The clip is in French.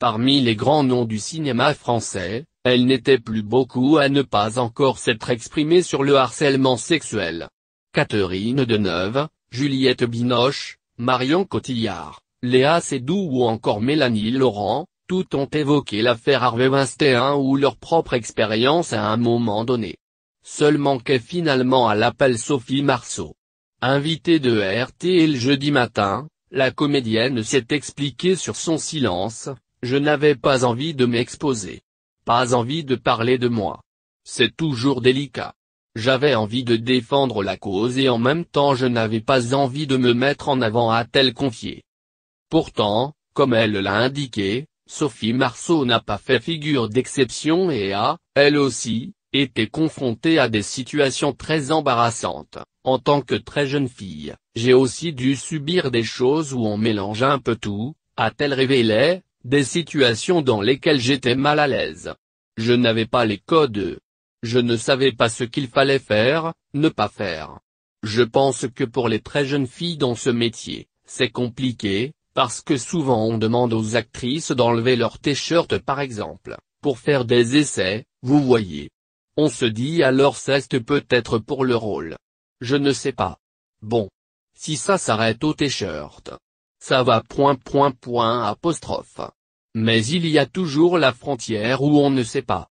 Parmi les grands noms du cinéma français, elle n'était plus beaucoup à ne pas encore s'être exprimée sur le harcèlement sexuel. Catherine Deneuve, Juliette Binoche, Marion Cotillard, Léa Seydoux ou encore Mélanie Laurent, tout ont évoqué l'affaire Harvey Weinstein ou leur propre expérience à un moment donné. Seul manquait finalement à l'appel Sophie Marceau. Invitée de le jeudi matin, la comédienne s'est expliquée sur son silence, je n'avais pas envie de m'exposer. Pas envie de parler de moi. C'est toujours délicat. J'avais envie de défendre la cause et en même temps je n'avais pas envie de me mettre en avant a-t-elle confié. Pourtant, comme elle l'a indiqué, Sophie Marceau n'a pas fait figure d'exception et a, elle aussi, été confrontée à des situations très embarrassantes. En tant que très jeune fille, j'ai aussi dû subir des choses où on mélange un peu tout, a-t-elle révélé, des situations dans lesquelles j'étais mal à l'aise. Je n'avais pas les codes. Je ne savais pas ce qu'il fallait faire, ne pas faire. Je pense que pour les très jeunes filles dans ce métier, c'est compliqué, parce que souvent on demande aux actrices d'enlever leur t-shirt par exemple, pour faire des essais, vous voyez. On se dit alors c'est peut-être pour le rôle. Je ne sais pas. Bon. Si ça s'arrête au t-shirt. Ça va point point point apostrophe. Mais il y a toujours la frontière où on ne sait pas.